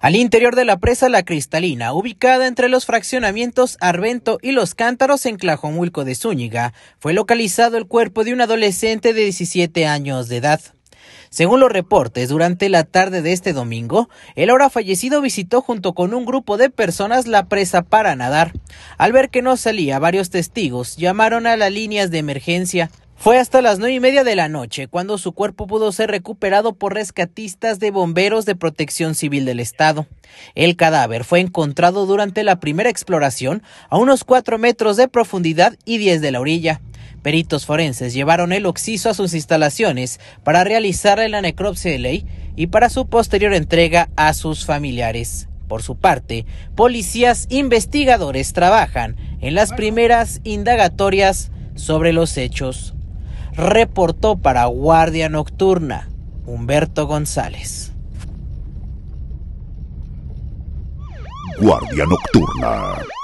Al interior de la presa La Cristalina, ubicada entre los fraccionamientos Arvento y Los Cántaros en Clajomulco de Zúñiga, fue localizado el cuerpo de un adolescente de 17 años de edad. Según los reportes, durante la tarde de este domingo, el ahora fallecido visitó junto con un grupo de personas la presa para nadar. Al ver que no salía, varios testigos llamaron a las líneas de emergencia. Fue hasta las nueve y media de la noche cuando su cuerpo pudo ser recuperado por rescatistas de bomberos de protección civil del estado. El cadáver fue encontrado durante la primera exploración a unos cuatro metros de profundidad y diez de la orilla. Peritos forenses llevaron el oxiso a sus instalaciones para realizar la necropsia de ley y para su posterior entrega a sus familiares. Por su parte, policías investigadores trabajan en las primeras indagatorias sobre los hechos reportó para Guardia Nocturna Humberto González. Guardia Nocturna.